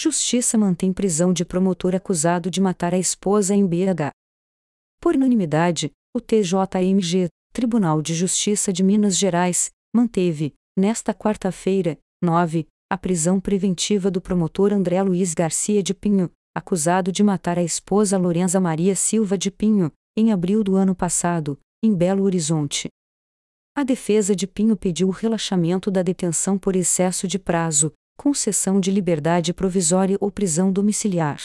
Justiça mantém prisão de promotor acusado de matar a esposa em BH. Por unanimidade, o TJMG, Tribunal de Justiça de Minas Gerais, manteve, nesta quarta-feira, 9, a prisão preventiva do promotor André Luiz Garcia de Pinho, acusado de matar a esposa Lorenza Maria Silva de Pinho, em abril do ano passado, em Belo Horizonte. A defesa de Pinho pediu o relaxamento da detenção por excesso de prazo, concessão de liberdade provisória ou prisão domiciliar.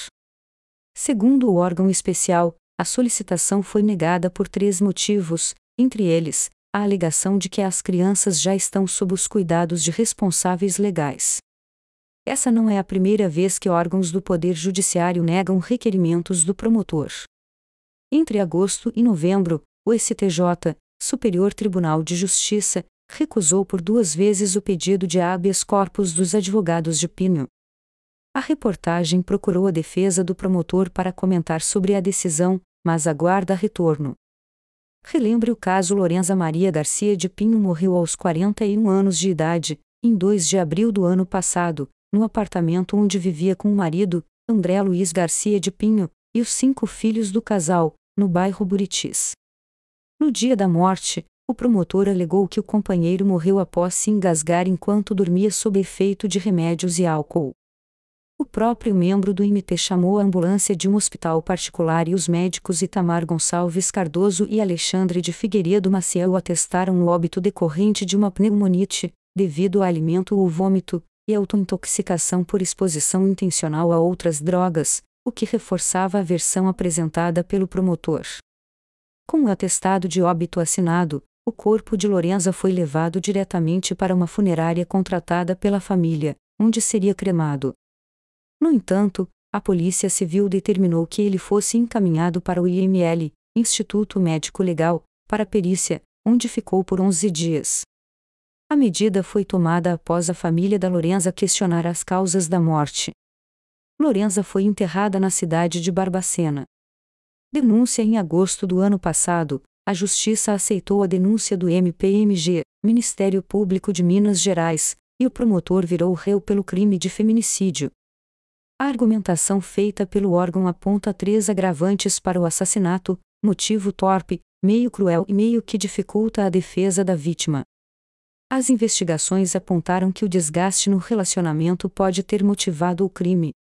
Segundo o órgão especial, a solicitação foi negada por três motivos, entre eles, a alegação de que as crianças já estão sob os cuidados de responsáveis legais. Essa não é a primeira vez que órgãos do Poder Judiciário negam requerimentos do promotor. Entre agosto e novembro, o STJ, Superior Tribunal de Justiça, recusou por duas vezes o pedido de habeas corpus dos advogados de Pinho. A reportagem procurou a defesa do promotor para comentar sobre a decisão, mas aguarda retorno. Relembre o caso Lorenza Maria Garcia de Pinho morreu aos 41 anos de idade, em 2 de abril do ano passado, no apartamento onde vivia com o marido, André Luiz Garcia de Pinho, e os cinco filhos do casal, no bairro Buritis. No dia da morte, o promotor alegou que o companheiro morreu após se engasgar enquanto dormia sob efeito de remédios e álcool. O próprio membro do IMT chamou a ambulância de um hospital particular e os médicos Itamar Gonçalves Cardoso e Alexandre de Figueiredo Maciel atestaram o óbito decorrente de uma pneumonite, devido a alimento ou vômito, e autointoxicação por exposição intencional a outras drogas, o que reforçava a versão apresentada pelo promotor. Com o atestado de óbito assinado, o corpo de Lorenza foi levado diretamente para uma funerária contratada pela família, onde seria cremado. No entanto, a Polícia Civil determinou que ele fosse encaminhado para o IML, Instituto Médico Legal, para perícia, onde ficou por 11 dias. A medida foi tomada após a família da Lorenza questionar as causas da morte. Lorenza foi enterrada na cidade de Barbacena. Denúncia em agosto do ano passado, a Justiça aceitou a denúncia do MPMG, Ministério Público de Minas Gerais, e o promotor virou réu pelo crime de feminicídio. A argumentação feita pelo órgão aponta três agravantes para o assassinato: motivo torpe, meio cruel e meio que dificulta a defesa da vítima. As investigações apontaram que o desgaste no relacionamento pode ter motivado o crime,